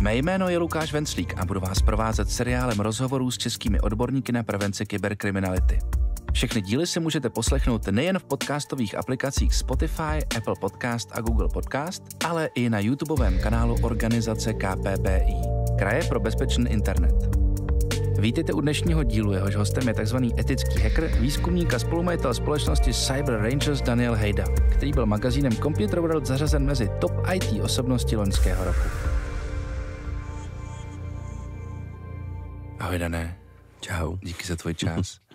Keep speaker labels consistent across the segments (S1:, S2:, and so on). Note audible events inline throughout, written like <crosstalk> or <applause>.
S1: Mé jméno je Lukáš Venclík a budu vás provázet seriálem rozhovorů s českými odborníky na prevenci kyberkriminality. Všechny díly si můžete poslechnout nejen v podcastových aplikacích Spotify, Apple Podcast a Google Podcast, ale i na YouTubeovém kanálu organizace KPBI, Kraje pro bezpečný internet. Vítejte u dnešního dílu, jehož hostem je tzv. etický hacker, výzkumník a spolumajitel společnosti Cyber Rangers Daniel Hejda, který byl magazínem Computer World zařazen mezi top IT osobnosti loňského roku. Ahoj Dané. Čau. Díky za tvůj čas. <laughs>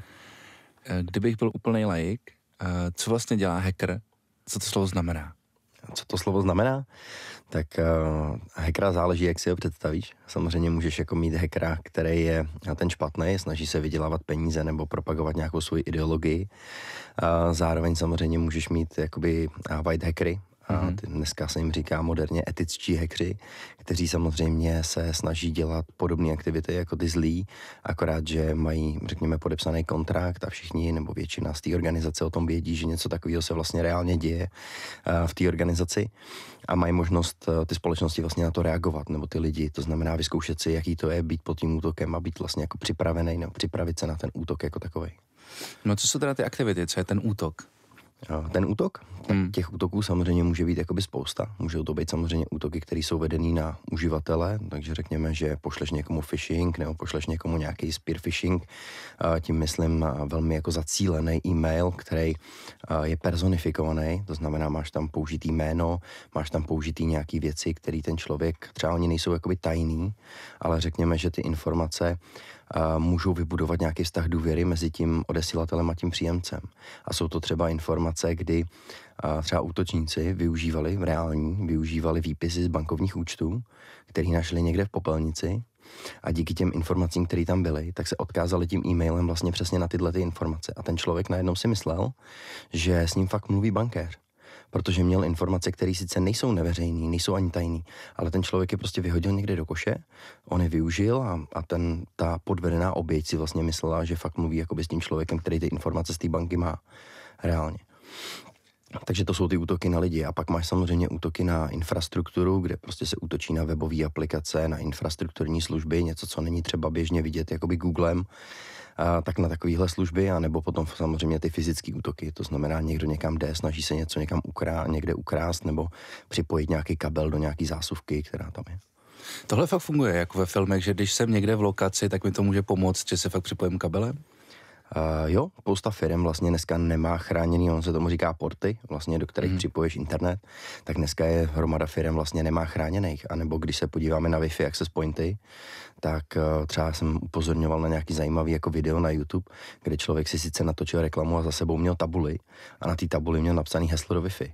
S1: Eh, kdybych byl úplný laik,
S2: eh, co vlastně dělá hacker? Co to slovo znamená? Co to slovo znamená? Tak uh, hackera záleží, jak si ho představíš. Samozřejmě můžeš jako mít hackera, který je ten špatný, snaží se vydělávat peníze nebo propagovat nějakou svoji ideologii. Uh, zároveň samozřejmě můžeš mít jakoby uh, white hackery, a mhm. ty, dneska se jim říká moderně etičtí hekři, kteří samozřejmě se snaží dělat podobné aktivity jako ty zlí, akorát, že mají, řekněme, podepsaný kontrakt a všichni nebo většina z té organizace o tom vědí, že něco takového se vlastně reálně děje eh, v té organizaci a mají možnost eh, ty společnosti vlastně na to reagovat, nebo ty lidi, to znamená vyzkoušet si, jaký to je být pod tím útokem a být vlastně jako připravený nebo připravit se na ten útok jako takový. No co jsou teda ty aktivity, co je ten útok? ten útok, hmm. těch útoků samozřejmě může být jakoby spousta. Můžou to být samozřejmě útoky, které jsou vedený na uživatele, takže řekněme, že pošleš někomu phishing nebo pošleš někomu nějaký spear phishing, tím myslím velmi jako zacílený e-mail, který je personifikovaný, to znamená, máš tam použitý jméno, máš tam použitý nějaký věci, které ten člověk, třeba oni nejsou jakoby tajný, ale řekněme, že ty informace můžou vybudovat nějaký vztah důvěry mezi tím odesílatelem a tím příjemcem. A jsou to třeba informace, kdy třeba útočníci využívali, reální, využívali výpisy z bankovních účtů, který našli někde v popelnici a díky těm informacím, které tam byly, tak se odkázali tím e-mailem vlastně přesně na tyhle ty informace. A ten člověk najednou si myslel, že s ním fakt mluví bankéř protože měl informace, které sice nejsou neveřejné, nejsou ani tajné, ale ten člověk je prostě vyhodil někde do koše, on je využil a, a ten, ta podvedená oběť si vlastně myslela, že fakt mluví jakoby s tím člověkem, který ty informace z té banky má reálně. Takže to jsou ty útoky na lidi. A pak máš samozřejmě útoky na infrastrukturu, kde prostě se útočí na webové aplikace, na infrastrukturní služby, něco, co není třeba běžně vidět jakoby Googlem a, tak na takovéhle služby, anebo potom samozřejmě ty fyzické útoky, to znamená někdo někam jde, snaží se něco někam ukrá, někde ukrást nebo připojit nějaký kabel do nějaký zásuvky, která tam je.
S1: Tohle fakt funguje jako ve filmech, že když jsem někde v lokaci, tak mi to
S2: může pomoct, že se fakt připojím kabelem? Uh, jo, spousta firm vlastně dneska nemá chráněný, on se tomu říká porty, vlastně do kterých mm. připojíš internet, tak dneska je hromada firm vlastně nemá chráněných, nebo když se podíváme na Wi-Fi access pointy, tak uh, třeba jsem upozorňoval na nějaký zajímavý jako video na YouTube, kde člověk si sice natočil reklamu a za sebou měl tabuli a na té tabuli měl napsaný heslo do Wi-Fi.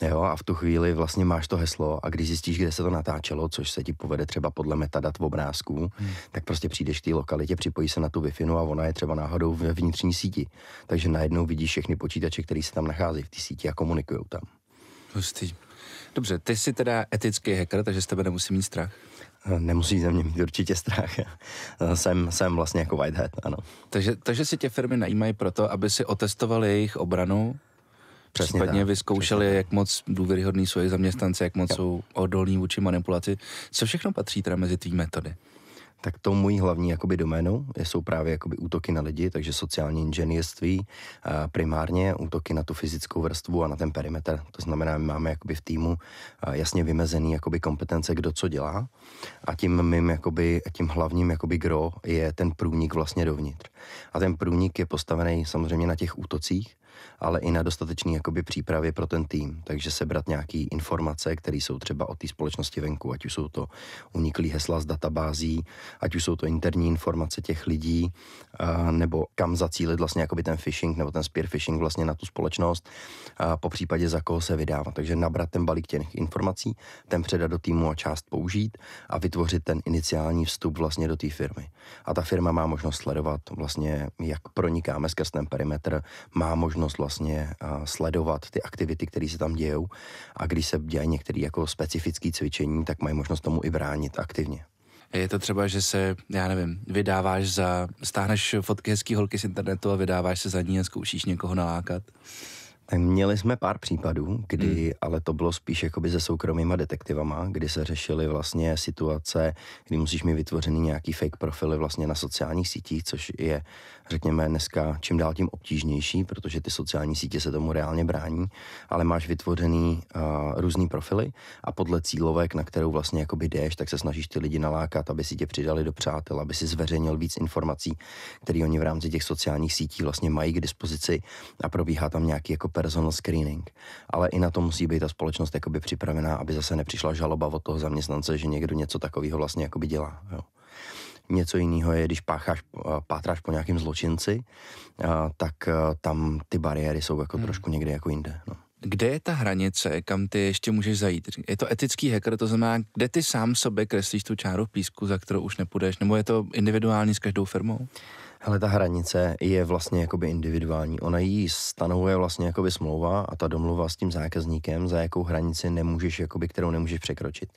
S2: Jo, a v tu chvíli vlastně máš to heslo a když zjistíš, kde se to natáčelo, což se ti povede třeba podle metadat v obrázku, hmm. tak prostě přijdeš k té lokalitě, připojí se na tu wi a ona je třeba náhodou ve vnitřní síti. Takže najednou vidíš všechny počítače, které se tam nacházejí v té síti a komunikují tam. Hustý. Dobře, ty jsi teda etický hacker, takže z tebe nemusí mít strach. Eh, nemusí ze mě mít určitě strach. <laughs> Eh,
S1: jsem, jsem vlastně jako whitehead, ano. Takže, takže si tě firmy najímají proto, aby si otestovali jejich obranu Přesně případně tak, vyzkoušeli, přesně jak moc důvěryhodní jsou jejich zaměstnanci, jak moc jo. jsou
S2: odolní vůči manipulaci. Co všechno patří teda mezi tvý metody? tak to můj hlavní jakoby doménu jsou právě jakoby útoky na lidi, takže sociální inženýrství, primárně útoky na tu fyzickou vrstvu a na ten perimetr. To znamená, my máme jakoby v týmu jasně vymezený jakoby kompetence, kdo co dělá a tím mým jakoby, tím hlavním jakoby gro je ten průnik vlastně dovnitř. A ten průnik je postavený samozřejmě na těch útocích, ale i na dostatečný jakoby přípravě pro ten tým. Takže sebrat nějaký informace, které jsou třeba o té společnosti venku, ať už jsou to uniklý hesla z databází, ať už jsou to interní informace těch lidí, a, nebo kam zacílit vlastně jakoby ten phishing nebo ten spear phishing vlastně na tu společnost, a po případě za koho se vydává. Takže nabrat ten balík těch informací, ten předat do týmu a část použít a vytvořit ten iniciální vstup vlastně do té firmy. A ta firma má možnost sledovat vlastně, jak pronikáme skrz ten perimetr, má možnost možnost vlastně sledovat ty aktivity, které se tam dějou a když se dějí některé jako specifické cvičení, tak mají možnost tomu i bránit aktivně.
S1: Je to třeba, že se, já nevím, vydáváš za, stáhneš fotky hezký holky z internetu a vydáváš se za ní a zkoušíš někoho nalákat?
S2: Měli jsme pár případů, kdy, hmm. ale to bylo spíš jakoby se soukromýma detektivama, kdy se řešily vlastně situace, kdy musíš mít vytvořený nějaký fake profily vlastně na sociálních sítích, což je, řekněme, dneska čím dál tím obtížnější, protože ty sociální sítě se tomu reálně brání, ale máš vytvořený uh, různý profily a podle cílovek, na kterou vlastně jakoby jdeš, tak se snažíš ty lidi nalákat, aby si tě přidali do přátel, aby si zveřejnil víc informací, které oni v rámci těch sociálních sítí vlastně mají k dispozici a probíhá tam nějaký jako personal screening, ale i na to musí být ta společnost jakoby připravená, aby zase nepřišla žaloba od toho zaměstnance, že někdo něco takového vlastně jakoby dělá. Jo. Něco jiného je, když pácháš, eh, pátráš po nějakým zločinci, eh, tak eh, tam ty bariéry jsou jako hmm. trošku někde jako jinde. No. Kde je ta hranice, kam ty ještě můžeš zajít? Je to etický
S1: hacker, to znamená, kde ty sám sobě kreslíš tu čáru písku, za kterou už nepůjdeš, nebo je to individuální
S2: s každou firmou? Ale ta hranice je vlastně jakoby individuální. Ona jí stanovuje vlastně jakoby smlouva a ta domluva s tím zákazníkem, za jakou hranici nemůžeš, jakoby, kterou nemůžeš překročit.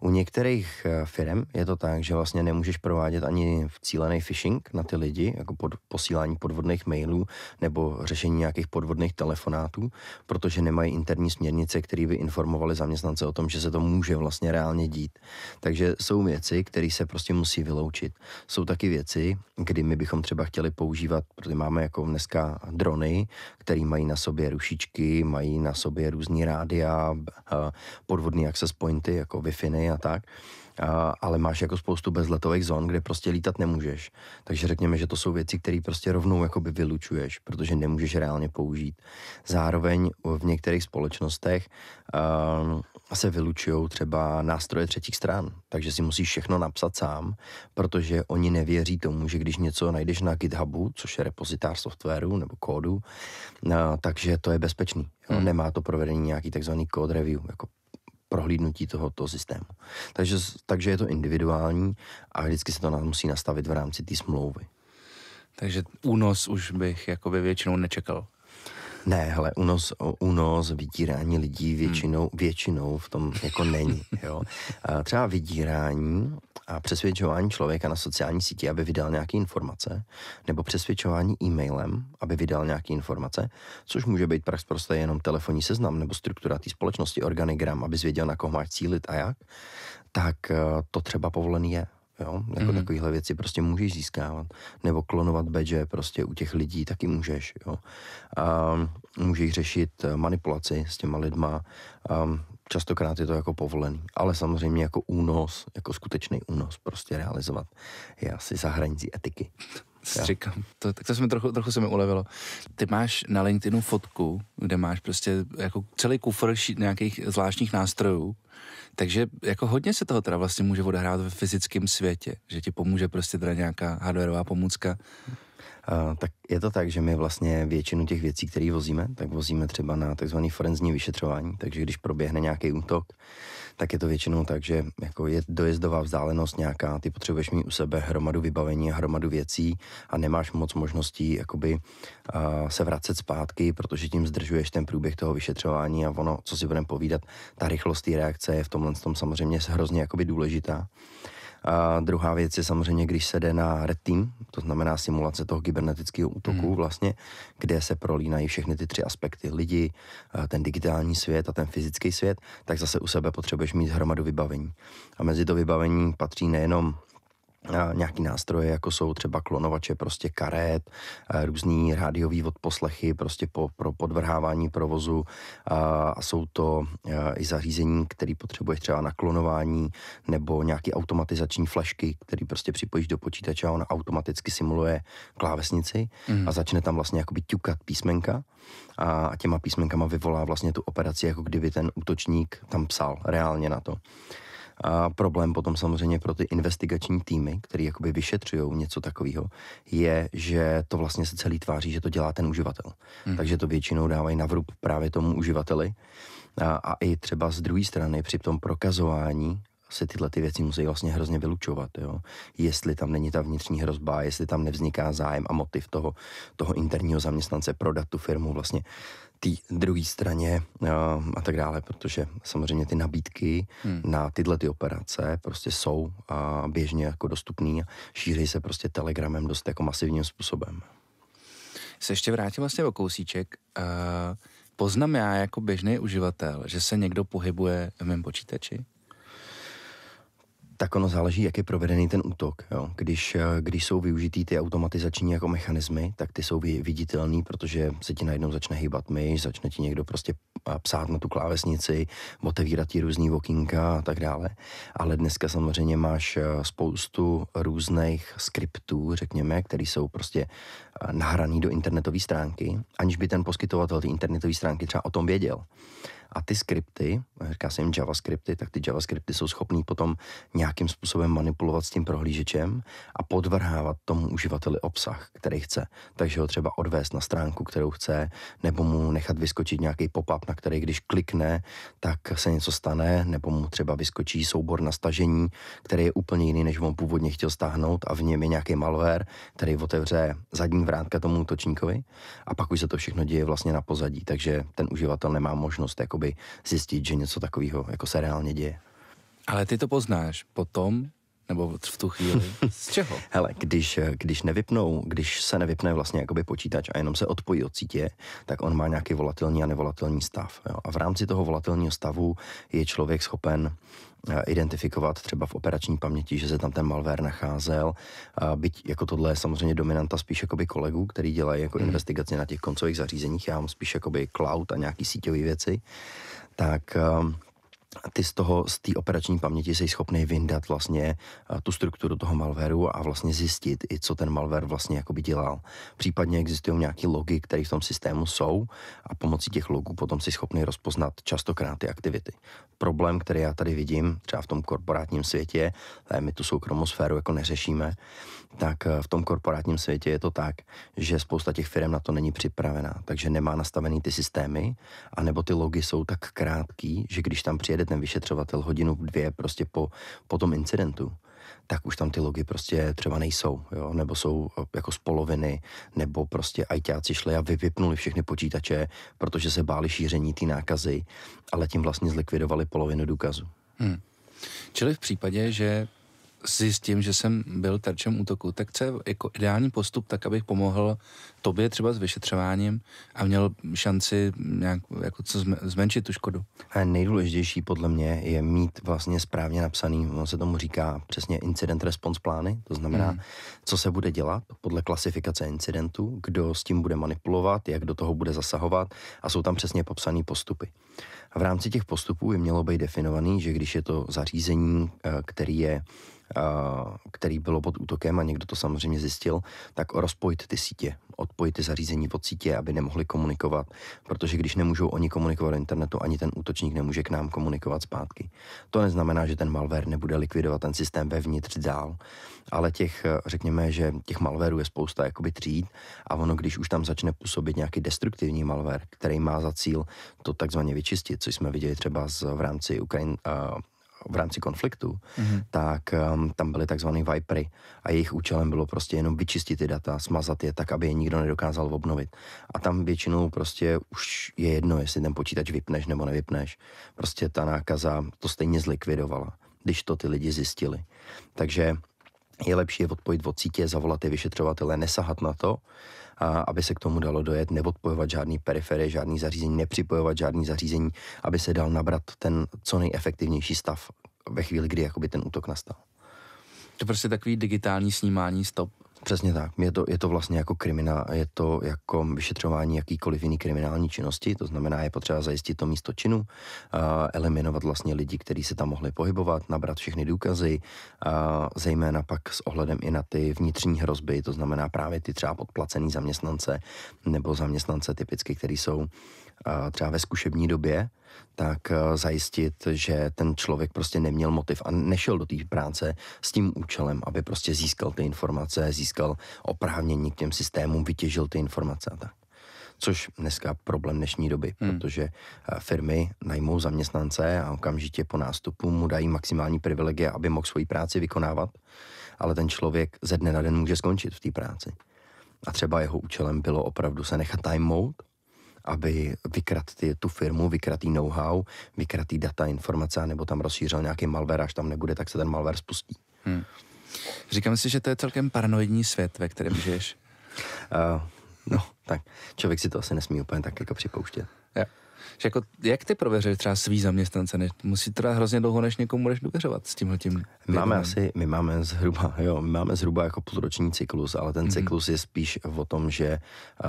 S2: U některých eh, firm je to tak, že vlastně nemůžeš provádět ani cílený phishing na ty lidi, jako pod, posílání podvodných mailů nebo řešení nějakých podvodných telefonátů, protože nemají interní směrnice, které by informovaly zaměstnance o tom, že se to může vlastně reálně dít. Takže jsou věci, které se prostě musí vyloučit. Jsou taky věci, kdy my bychom bychom třeba chtěli používat, protože máme jako dneska drony, které mají na sobě rušičky, mají na sobě různý rádia, eh, podvodný access pointy, jako wi a tak, ale máš jako spoustu bezletových zón, kde prostě lítat nemůžeš. Takže řekněme, že to jsou věci, které prostě rovnou jakoby vylučuješ, protože nemůžeš reálně použít. Zároveň v některých společnostech uh, se vylučují třeba nástroje třetích stran, takže si musíš všechno napsat sám, protože oni nevěří tomu, že když něco najdeš na GitHubu, což je repozitář softwaru nebo kódu, uh, takže to je bezpečný. Hmm. Nemá to provedení nějaký takzvaný code review, jako prohlídnutí tohoto systému. Takže, takže je to individuální a vždycky se to nám musí nastavit v rámci té smlouvy. Takže únos už bych jakoby většinou nečekal. Ne, hele, unos, unos vydírání lidí hmm. většinou, většinou v tom jako není. Jo. Třeba vydírání a přesvědčování člověka na sociální síti, aby vydal nějaké informace, nebo přesvědčování e-mailem, aby vydal nějaké informace, což může být prostě jenom telefonní seznam nebo struktura té společnosti, organigram, aby zvěděl, na koho máš cílit a jak, tak eh, to třeba povolený je. Jo? Jako mm takovéhle věci prostě můžeš získávat. Nebo klonovat badge prostě u těch lidí taky můžeš. Jo? A můžeš řešit eh, manipulaci s těma lidma. A častokrát je to jako povolený. Ale samozřejmě jako únos, jako skutečný únos prostě realizovat je asi za hranicí etiky. <laughs> Říkám, to, tak to se mi trochu, trochu se mi ulevilo. Ty máš na LinkedInu
S1: fotku, kde máš prostě jako celý kufr ší, nějakých zvláštních nástrojů, takže jako hodně se toho teda vlastně může odehrát ve fyzickém světě, že ti pomůže prostě teda nějaká
S2: hardwareová pomůcka. Uh, tak je to tak, že my vlastně většinu těch věcí, které vozíme, tak vozíme třeba na tzv. forenzní vyšetřování, takže když proběhne nějaký útok, tak je to většinou tak, že jako je dojezdová vzdálenost nějaká, ty potřebuješ mít u sebe hromadu vybavení a hromadu věcí a nemáš moc možností jakoby a se vracet zpátky, protože tím zdržuješ ten průběh toho vyšetřování a ono, co si budeme povídat, ta rychlost té reakce je v tomhle tom samozřejmě hrozně jakoby důležitá. A druhá věc je samozřejmě, když se jde na red team, to znamená simulace toho kybernetického útoku hmm. vlastně, kde se prolínají všechny ty tři aspekty lidi, eh, ten digitální svět a ten fyzický svět, tak zase u sebe potřebuješ mít hromadu vybavení. A mezi to vybavení patří nejenom nějaký nástroje, jako jsou třeba klonovače prostě karet, různý rádiový odposlechy prostě po, pro podvrhávání provozu a jsou to e, i zařízení, které potřebuješ třeba na klonování nebo nějaký automatizační flashky, který prostě připojíš do počítače a on automaticky simuluje klávesnici mm. a začne tam vlastně jakoby ťukat písmenka a těma písmenkama vyvolá vlastně tu operaci, jako kdyby ten útočník tam psal reálně na to. A problém potom samozřejmě pro ty investigační týmy, který jakoby vyšetřují něco takového, je, že to vlastně se celý tváří, že to dělá ten uživatel. Hmm. Takže to většinou dávají na vrub právě tomu uživateli. A, a i třeba z druhé strany při tom prokazování se tyhle ty věci musí vlastně hrozně vylučovat. Jo? Jestli tam není ta vnitřní hrozba, jestli tam nevzniká zájem a motiv toho, toho interního zaměstnance prodat tu firmu vlastně té druhé straně a tak dále, protože samozřejmě ty nabídky hmm. na tyhle ty operace prostě jsou a běžně jako dostupný a šíří se prostě telegramem dost jako masivním způsobem. Se ještě vrátím vlastně o kousíček.
S1: Uh, poznám já jako běžný uživatel, že se někdo pohybuje v mém počítači?
S2: tak ono záleží, jak je provedený ten útok. Jo. Když, eh, když jsou využitý ty automatizační jako mechanismy, tak ty jsou viditelný, protože se ti najednou začne hýbat myš, začne ti někdo prostě psát na tu klávesnici, otevírat ti různý vokinka a tak dále. Ale dneska samozřejmě máš eh, spoustu různých skriptů, řekněme, které jsou prostě eh, nahraný do internetové stránky, aniž by ten poskytovatel ty internetové stránky třeba o tom věděl. A ty skripty, říká se jim JavaScripty, tak ty JavaScripty jsou schopný potom nějakým způsobem manipulovat s tím prohlížečem a podvrhávat tomu uživateli obsah, který chce. Takže ho třeba odvést na stránku, kterou chce, nebo mu nechat vyskočit nějaký pop-up, na který když klikne, tak se něco stane, nebo mu třeba vyskočí soubor na stažení, který je úplně jiný, než on původně chtěl stáhnout a v něm je nějaký malware, který otevře zadní vrátka tomu útočníkovi a pak už se to všechno děje vlastně na pozadí, takže ten uživatel nemá možnost jakoby jakoby zjistit, že něco takového jako se reálně děje.
S1: Ale ty to poznáš potom,
S2: nebo v tu chvíli? <laughs> Z čeho? Hele, když, když nevypnou, když se nevypne vlastně jakoby počítač a jenom se odpojí od sítě, tak on má nějaký volatilní a nevolatilní stav. Jo? A v rámci toho volatilního stavu je člověk schopen eh, identifikovat třeba v operační paměti, že se tam ten malware nacházel. A byť jako tohle je samozřejmě dominanta spíš jakoby kolegů, který dělají jako mm. investigaci na těch koncových zařízeních, já mám spíš jakoby cloud a nějaký síťové věci, tak ehm, ty z toho, z té operační paměti jsi schopný vyndat vlastně eh, tu strukturu toho malwareu a vlastně zjistit i, co ten malware vlastně jakoby dělal. Případně existují nějaké logy, které v tom systému jsou a pomocí těch logů potom si schopný rozpoznat častokrát ty aktivity. Problém, který já tady vidím, třeba v tom korporátním světě, eh, my tu soukromou sféru jako neřešíme, tak eh, v tom korporátním světě je to tak, že spousta těch firm na to není připravená, takže nemá nastavený ty systémy, anebo ty logy jsou tak krátký, že když tam přijede přijede ten vyšetřovatel hodinu, dvě prostě po, po tom incidentu, tak už tam ty logy prostě třeba nejsou, jo? nebo jsou eh, jako z poloviny, nebo prostě ajťáci šli a vypnuli všechny počítače, protože se báli šíření té nákazy, ale tím vlastně zlikvidovali polovinu důkazu.
S1: Hmm. Čili v případě, že zjistím, že jsem byl terčem útoku, tak co je jako ideální postup, tak abych pomohl tobě třeba s vyšetřováním a měl
S2: šanci nějak jako co zmenšit tu škodu? A nejdůležitější podle mě je mít vlastně správně napsaný, on se tomu říká přesně incident response plány, to znamená, hmm. co se bude dělat podle klasifikace incidentů, kdo s tím bude manipulovat, jak do toho bude zasahovat a jsou tam přesně popsané postupy v rámci těch postupů by mělo být definovaný, že když je to zařízení, eh, který je eh, který bylo pod útokem a někdo to samozřejmě zjistil, tak rozpojit ty sítě, odpojit ty zařízení od sítě, aby nemohli komunikovat, protože když nemůžou oni komunikovat internetu, ani ten útočník nemůže k nám komunikovat zpátky. To neznamená, že ten malware nebude likvidovat ten systém vevnitř dál, ale těch, eh, řekněme, že těch malwareů je spousta jakoby tříd a ono, když už tam začne působit nějaký destruktivní malware, který má za cíl to takzvaně vyčistit, co jsme viděli třeba z, v rámci Ukrajin, uh, v rámci konfliktu, mm-hmm. tak um, tam byly takzvané vipery a jejich účelem bylo prostě jenom vyčistit ty data, smazat je tak, aby je nikdo nedokázal obnovit. A tam většinou prostě už je jedno, jestli ten počítač vypneš nebo nevypneš. Prostě ta nákaza to stejně zlikvidovala, když to ty lidi zjistili. Takže je lepší je odpojit od sítě, zavolat ty vyšetřovatele, nesahat na to aby se k tomu dalo dojet, neodpojovat žádný periferie, žádný zařízení, nepřipojovat žádný zařízení, aby se dal nabrat ten co nejefektivnější stav ve chvíli, kdy jakoby ten útok nastal. To prostě takový
S1: digitální snímání stop
S2: Přesně tak. Je to, je to vlastně jako kriminál, je to jako vyšetřování jakýkoliv jiný kriminální činnosti, to znamená, je potřeba zajistit to místo činu, uh, eliminovat vlastně lidi, kteří se tam mohli pohybovat, nabrat všechny důkazy, uh, zejména pak s ohledem i na ty vnitřní hrozby, to znamená právě ty třeba podplacený zaměstnance nebo zaměstnance typicky, který jsou třeba ve zkušební době, tak e, zajistit, že ten člověk prostě neměl motiv a nešel do té práce s tím účelem, aby prostě získal ty informace, získal oprávnění k těm systémům, vytěžil ty informace a tak což dneska problém dnešní doby, hmm. protože e, firmy najmou zaměstnance a okamžitě po nástupu mu dají maximální privilegie, aby mohl svoji práci vykonávat, ale ten člověk ze dne na den může skončit v té práci. A třeba jeho účelem bylo opravdu se nechat tajmout aby vykrat ty, tu firmu, vykrat know-how, vykrat data, informace, nebo tam rozšířil nějaký malware, až tam nebude, tak se ten malware spustí. Hmm. Říkám si, že to je celkem paranoidní svět, ve kterém žiješ. uh, <laughs> no, tak člověk si to asi nesmí úplně tak jako připouštět.
S1: Yeah. Že jako, jak ty prověřuješ třeba svý zaměstnance? Než, musí teda hrozně dlouho, než
S2: někomu budeš důvěřovat s tímhle tím. Máme asi, my máme zhruba, jo, my máme zhruba jako půlroční cyklus, ale ten mm-hmm. cyklus je spíš o tom, že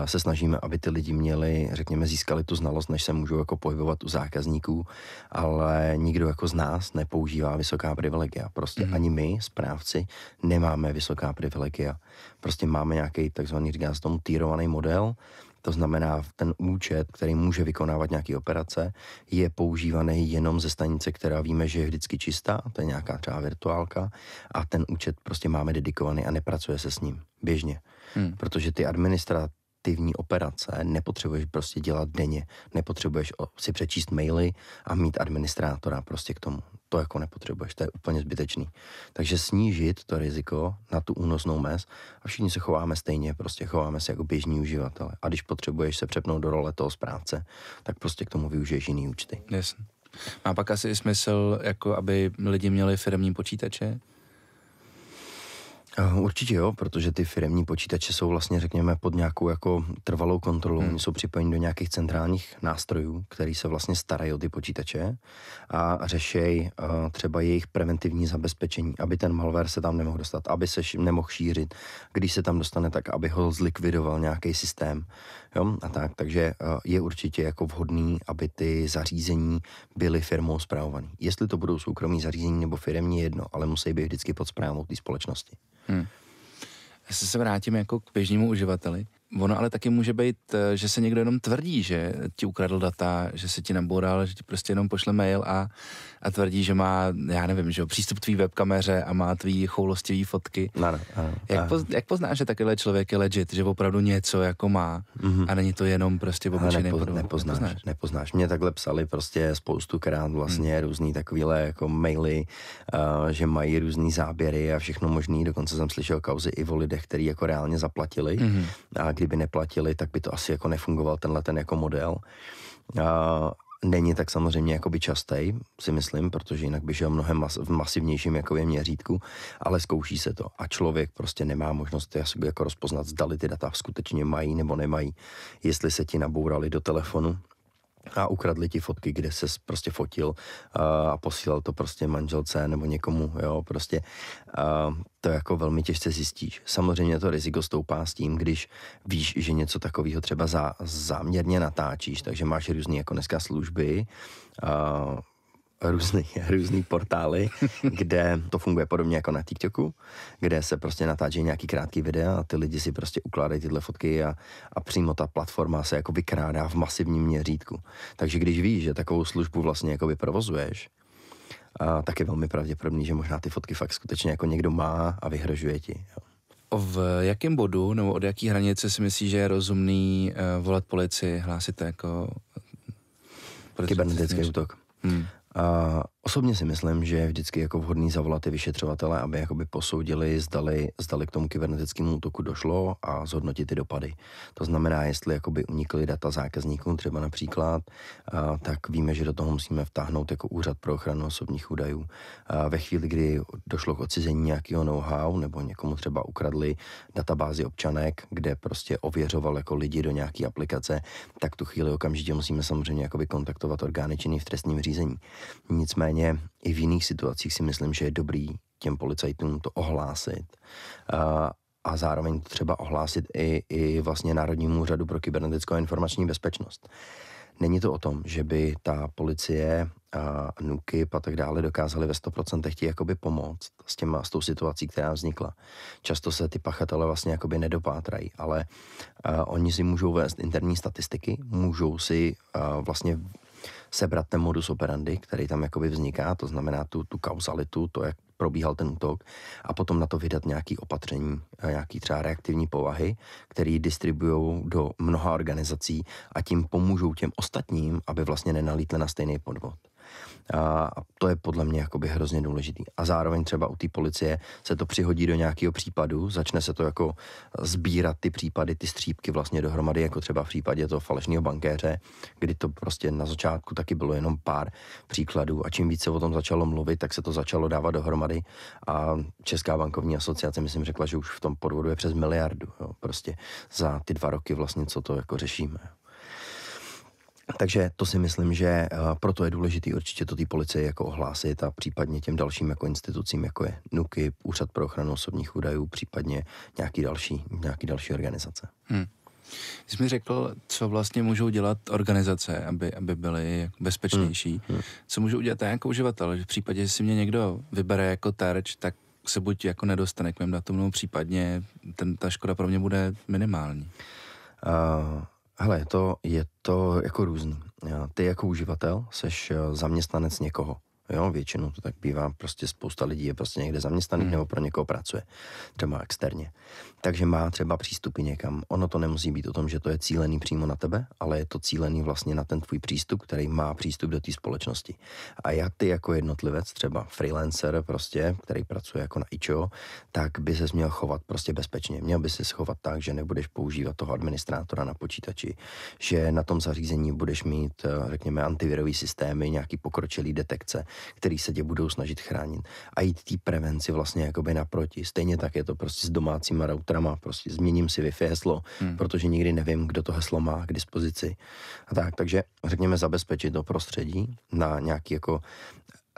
S2: se snažíme, aby ty lidi měli, řekněme, získali tu znalost, než se můžou jako pohybovat u zákazníků, ale nikdo jako z nás nepoužívá vysoká privilegia. Prostě mm-hmm. ani my, správci, nemáme vysoká privilegia. Prostě máme nějaký takzvaný, říkám, tomu, týrovaný model, to znamená, ten účet, který může vykonávat nějaké operace, je používaný jenom ze stanice, která víme, že je vždycky čistá, to je nějaká třeba virtuálka, a ten účet prostě máme dedikovaný a nepracuje se s ním běžně. Hmm. Protože ty administrativní operace nepotřebuješ prostě dělat denně. Nepotřebuješ si přečíst maily a mít administrátora prostě k tomu to jako nepotřebuješ, to je úplně zbytečný. Takže snížit to riziko na tu únosnou mez a všichni se chováme stejně, prostě chováme se jako běžní uživatele. A když potřebuješ se přepnout do role toho zprávce, tak prostě k tomu využiješ jiný účty. Jasně. Má pak asi smysl, jako
S1: aby lidi měli firmní počítače,
S2: Eh, určitě jo, protože ty firmní počítače jsou vlastně, řekněme, pod nějakou jako trvalou kontrolou. Hmm. Oni jsou připojeni do nějakých centrálních nástrojů, který se vlastně starají o ty počítače a řešejí uh, eh, třeba jejich preventivní zabezpečení, aby ten malware se tam nemohl dostat, aby se š- nemohl šířit. Když se tam dostane, tak aby ho zlikvidoval nějaký systém. Jo? A tak, takže eh, je určitě jako vhodný, aby ty zařízení byly firmou zprávovaný. Jestli to budou soukromí zařízení nebo firmní jedno, ale musí být vždycky pod zprávou té společnosti.
S1: Hmm. Já se vrátím jako k běžnímu uživateli. Ono ale taky může být, eh, že se někdo jenom tvrdí, že ti ukradl data, že se ti naboural, že ti prostě jenom pošle mail a, a tvrdí, že má, já nevím, že přístup tvý webkameře a má tvý choulostivý fotky. Ano, no, ano, jak, Poz, jak poznáš, že takhle člověk je legit, že opravdu něco jako má mm-hmm. a není to jenom prostě obyčejný nepo, nepoznáš, nepoznáš,
S2: nepoznáš. Mě takhle psali prostě krát vlastně hmm. různý takovýhle jako maily, uh, že mají různý záběry a všechno možný. Dokonce jsem slyšel kauzy i o lidech, který jako reálně zaplatili. Mm-hmm. A kdyby neplatili, tak by to asi jako nefungoval tenhle ten jako model. A, není tak samozřejmě jakoby častej, si myslím, protože jinak by žil mnohem mas, v masivnějším jakoby měřítku, ale zkouší se to a člověk prostě nemá možnost jako rozpoznat, zdali ty data skutečně mají nebo nemají, jestli se ti nabourali do telefonu, a ukradli ti fotky, kde se prostě fotil a posílal to prostě manželce nebo někomu, jo, prostě to jako velmi těžce zjistíš. Samozřejmě to riziko stoupá s tím, když víš, že něco takového třeba za záměrně natáčíš, takže máš různé jako dneska služby, různý, <laughs> různý portály, kde to funguje podobně jako na TikToku, kde se prostě natáčí nějaký krátký videa a ty lidi si prostě ukládají tyhle fotky a, a přímo ta platforma se jako vykrádá v masivním měřítku. Takže když víš, že takovou službu vlastně jako provozuješ, a tak je velmi pravděpodobný, že možná ty fotky fakt skutečně jako někdo má a vyhrožuje ti. Jo. V
S1: jakém bodu nebo od jaký hranice si myslíš, že je rozumný eh, volat policii, hlásit to jako...
S2: Kybernetický útok. Hmm. 啊。Osobně si myslím, že je vždycky jako vhodný zavolat ty vyšetřovatele, aby jakoby posoudili, zdali, zdali k tomu kybernetickému útoku došlo a zhodnotit ty dopady. To znamená, jestli jakoby unikly data zákazníkům třeba například, a, tak víme, že do toho musíme vtáhnout jako úřad pro ochranu osobních údajů. A ve chvíli, kdy došlo k odcizení nějakého know-how nebo někomu třeba ukradli databázi občanek, kde prostě ověřoval jako lidi do nějaké aplikace, tak tu chvíli okamžitě musíme samozřejmě jakoby kontaktovat orgány činný v trestním řízení. Nicméně Nicméně i v jiných situacích si myslím, že je dobrý těm policajtům to ohlásit a, a zároveň třeba ohlásit i, i vlastně Národnímu úřadu pro kybernetickou a informační bezpečnost. Není to o tom, že by ta policie a NUKIP a tak dále dokázali ve 100% ti jakoby pomoct s, těma, s tou situací, která vznikla. Často se ty pachatele vlastně jakoby nedopátrají, ale uh, oni si můžou vést interní statistiky, můžou si uh, vlastně sebrat ten modus operandi, který tam jakoby vzniká, to znamená tu, tu kauzalitu, to, jak probíhal ten útok a potom na to vydat nějaké opatření, eh, nějaký třeba reaktivní povahy, které distribují do mnoha organizací a tím pomůžou těm ostatním, aby vlastně nenalítli na stejný podvod a to je podle mě jakoby hrozně důležitý. A zároveň třeba u té policie se to přihodí do nějakého případu, začne se to jako sbírat ty případy, ty střípky vlastně dohromady, jako třeba v případě toho falešného bankéře, kdy to prostě na začátku taky bylo jenom pár příkladů a čím více o tom začalo mluvit, tak se to začalo dávat dohromady a Česká bankovní asociace, myslím, řekla, že už v tom podvodu je přes miliardu, jo, prostě za ty dva roky vlastně, co to jako řešíme. Takže to si myslím, že eh, proto je důležité, určitě to té policii jako ohlásit a případně těm dalším jako institucím, jako je NUKY, Úřad pro ochranu osobních údajů, případně nějaký další, nějaký další organizace. Hmm.
S1: Jsi mi řekl,
S2: co vlastně můžou dělat
S1: organizace, aby, aby byly bezpečnější. Hmm. Hmm. Co můžu udělat já jako uživatel? Že v případě, že si mě někdo vybere jako terč, tak se buď jako nedostane k mém datům, případně ten,
S2: ta škoda pro mě bude minimální. Uh Hele, je to, je to jako různý. Ty jako uživatel seš eh, zaměstnanec někoho. Jo, většinou to tak bývá, prostě spousta lidí je prostě někde zaměstnaných hmm. nebo pro někoho pracuje, třeba externě. Takže má třeba přístupy někam. Ono to nemusí být o tom, že to je cílený přímo na tebe, ale je to cílený vlastně na ten tvůj přístup, který má přístup do té společnosti. A jak ty jako jednotlivec, třeba freelancer prostě, který pracuje jako na IČO, tak by se měl chovat prostě bezpečně. Měl by se chovat tak, že nebudeš používat toho administrátora na počítači, že na tom zařízení budeš mít, eh, řekněme, antivirový systémy, nějaký pokročilý detekce, který se tě budou snažit chránit a jít té prevenci vlastně jakoby naproti. Stejně tak je to prostě s domácíma routerama, prostě změním si Wi-Fi heslo, hmm. protože nikdy nevím, kdo to heslo má k dispozici a tak. Takže řekněme zabezpečit to prostředí na nějaký jako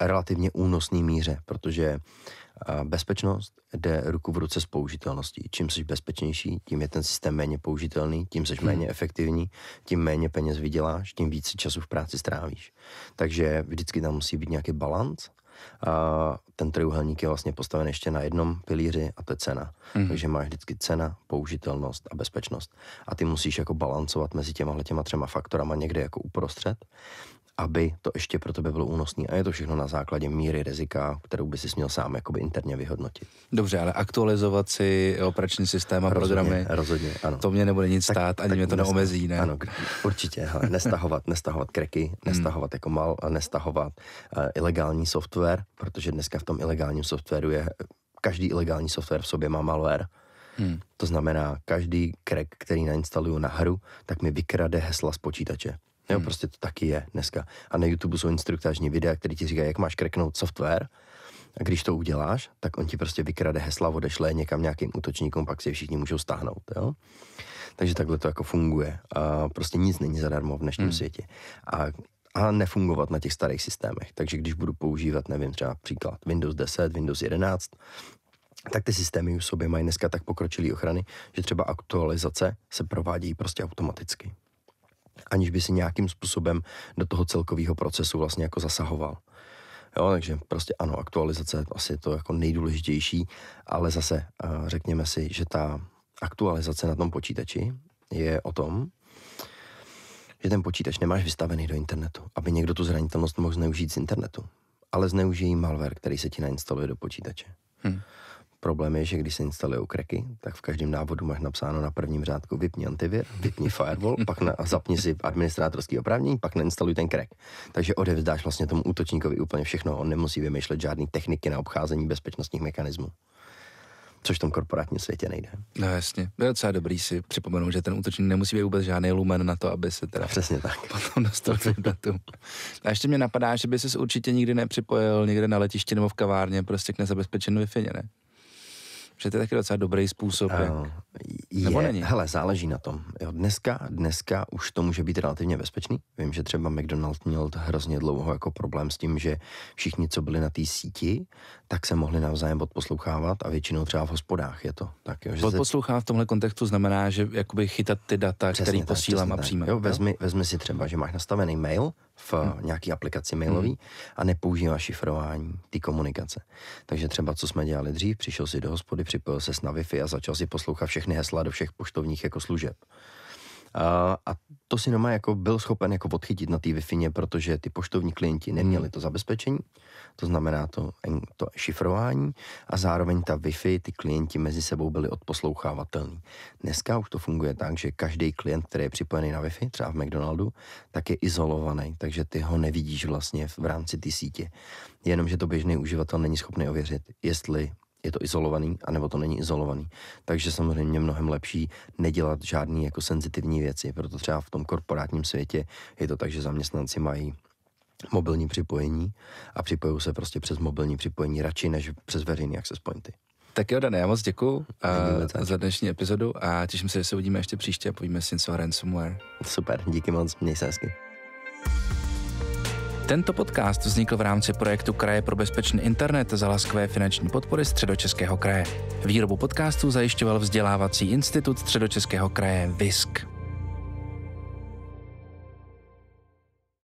S2: relativně únosné míře, protože eh, bezpečnost jde ruku v ruce s použitelností. Čím jsi bezpečnější, tím je ten systém méně použitelný, tím jsi hmm. méně efektivní, tím méně peněz vyděláš, tím více času v práci strávíš. Takže vždycky tam musí být nějaký balans a ten trojuhelník je vlastně postaven ještě na jednom pilíři a to je cena. Mm. Takže máš vždycky cena, použitelnost a bezpečnost. A ty musíš jako balancovat mezi těma těma třema faktorama někde jako uprostřed aby to ještě pro tebe bylo únosný. A je to všechno na základě míry rizika, kterou by si měl sám jakoby interně vyhodnotit. Dobře, ale aktualizovat si operační systém a rozhodně, programy. Rozhodně, ano. To mě nebude nic tak, stát, ani tak mě to neomezí, ne? Ano, určitě. Hele, nestahovat, <laughs> nestahovat kreky, hmm. nestahovat jako mal, nestahovat uh, ilegální software, protože dneska v tom ilegálním softwaru je každý ilegální software v sobě má malware. Hmm. To znamená, každý krek, který nainstaluju na hru, tak mi vykrade hesla z počítače. Jo, hmm. prostě to taky je dneska. A na YouTube jsou instruktážní videa, které ti říkají, jak máš kreknout software. A když to uděláš, tak on ti prostě vykrade hesla, odešle někam nějakým útočníkům, pak si je všichni můžou stáhnout. Jo? Takže takhle to jako funguje. A prostě nic není zadarmo v dnešním hmm. světě. A, a nefungovat na těch starých systémech. Takže když budu používat, nevím, třeba příklad Windows 10, Windows 11, tak ty systémy u sobě mají dneska tak pokročilé ochrany, že třeba aktualizace se provádí prostě automaticky aniž by si nějakým způsobem do toho celkového procesu vlastně jako zasahoval. Jo, takže prostě ano, aktualizace asi je to jako nejdůležitější, ale zase eh, řekněme si, že ta aktualizace na tom počítači je o tom, že ten počítač nemáš vystavený do internetu, aby někdo tu zranitelnost mohl zneužít z internetu, ale zneužijí malware, který se ti nainstaluje do počítače. Hmm. Problém je, že když se instalují kreky, tak v každém návodu máš napsáno na prvním řádku vypni antivir, vypni firewall, <laughs> pak na, zapni si administrátorský oprávnění, pak nainstaluj ten krek. Takže odevzdáš vlastně tomu útočníkovi úplně všechno, on nemusí vymýšlet žádné techniky na obcházení bezpečnostních mechanismů což v tom korporátním světě nejde.
S1: No jasně, je docela dobrý si připomenout, že ten útočník nemusí být vůbec žádný lumen na to, aby se teda <laughs> Přesně tak. <laughs> potom dostal k datu. A ještě mě napadá, že by ses určitě nikdy nepřipojil někde na letišti nebo v kavárně prostě k nezabezpečenému wi ne? Že to je taky docela dobrý způsob. Uh, jak...
S2: Je, Nebo není? Hele, záleží na tom. Jo, dneska, dneska už to může být relativně bezpečný. Vím, že třeba McDonald's měl hrozně dlouho jako problém s tím, že všichni, co byli na té síti, tak se mohli navzájem odposlouchávat a většinou třeba v hospodách je to tak. Jo, že Podposlouchá
S1: se... v tomhle kontextu znamená,
S2: že jakoby chytat ty data, které posílám a přijímám. Jo, vezmi, vezmi si třeba, že máš nastavený mail, v hmm. nějaké aplikaci hmm. mailový hmm. a nepoužívá šifrování ty komunikace. Takže třeba, co jsme dělali dřív, přišel si do hospody, připojil se na Wi-Fi a začal si poslouchat všechny hesla do všech poštovních jako služeb a to si doma jako byl schopen jako odchytit na té wi protože ty poštovní klienti neměli hmm. to zabezpečení, to znamená to, to šifrování a zároveň ta Wi-Fi, ty klienti mezi sebou byli odposlouchávatelní. Dneska už to funguje tak, že každý klient, který je připojený na Wi-Fi, třeba v McDonaldu, tak je izolovaný, takže ty ho nevidíš vlastně v rámci té sítě. Jenomže to běžný uživatel není schopný ověřit, jestli je to izolovaný, anebo to není izolovaný. Takže samozřejmě mnohem lepší nedělat žádný jako senzitivní věci, proto třeba v tom korporátním světě je to tak, že zaměstnanci mají mobilní připojení a připojují se prostě přes mobilní připojení radši než přes veřejný access pointy.
S1: Tak jo, Dané, já moc děkuju uh, za dnešní epizodu a těším se, že se uvidíme ještě příště a povíme si něco o ransomware. Super, díky moc, měj se hezky. Tento podcast vznikl v rámci projektu Kraje pro bezpečný internet za laskové finanční podpory Středočeského kraje. Výrobu podcastu zajišťoval vzdělávací institut Středočeského kraje VISK.